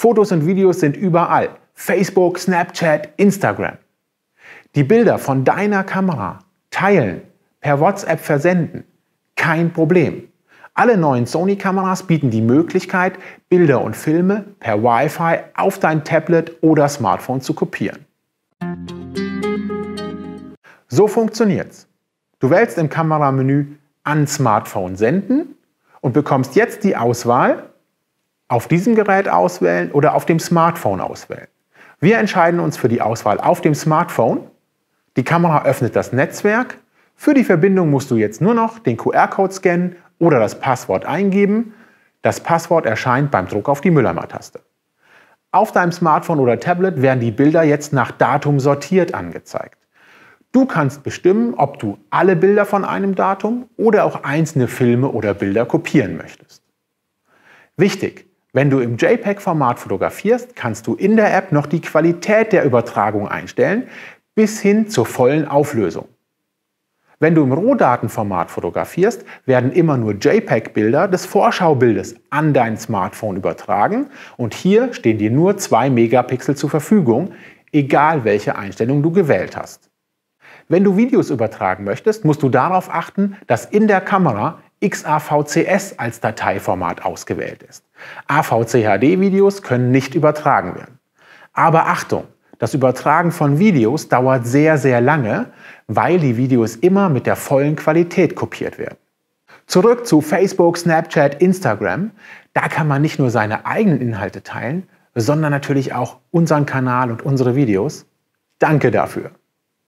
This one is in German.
Fotos und Videos sind überall. Facebook, Snapchat, Instagram. Die Bilder von deiner Kamera teilen, per WhatsApp versenden, kein Problem. Alle neuen Sony-Kameras bieten die Möglichkeit, Bilder und Filme per Wi-Fi auf dein Tablet oder Smartphone zu kopieren. So funktioniert's. Du wählst im Kameramenü an Smartphone senden und bekommst jetzt die Auswahl auf diesem Gerät auswählen oder auf dem Smartphone auswählen. Wir entscheiden uns für die Auswahl auf dem Smartphone. Die Kamera öffnet das Netzwerk. Für die Verbindung musst du jetzt nur noch den QR-Code scannen oder das Passwort eingeben. Das Passwort erscheint beim Druck auf die Mülleimer-Taste. Auf deinem Smartphone oder Tablet werden die Bilder jetzt nach Datum sortiert angezeigt. Du kannst bestimmen, ob du alle Bilder von einem Datum oder auch einzelne Filme oder Bilder kopieren möchtest. Wichtig, wenn du im JPEG-Format fotografierst, kannst du in der App noch die Qualität der Übertragung einstellen, bis hin zur vollen Auflösung. Wenn du im Rohdatenformat fotografierst, werden immer nur JPEG-Bilder des Vorschaubildes an dein Smartphone übertragen und hier stehen dir nur 2 Megapixel zur Verfügung, egal welche Einstellung du gewählt hast. Wenn du Videos übertragen möchtest, musst du darauf achten, dass in der Kamera XAVCS als Dateiformat ausgewählt ist. AVCHD-Videos können nicht übertragen werden. Aber Achtung, das Übertragen von Videos dauert sehr, sehr lange, weil die Videos immer mit der vollen Qualität kopiert werden. Zurück zu Facebook, Snapchat, Instagram. Da kann man nicht nur seine eigenen Inhalte teilen, sondern natürlich auch unseren Kanal und unsere Videos. Danke dafür.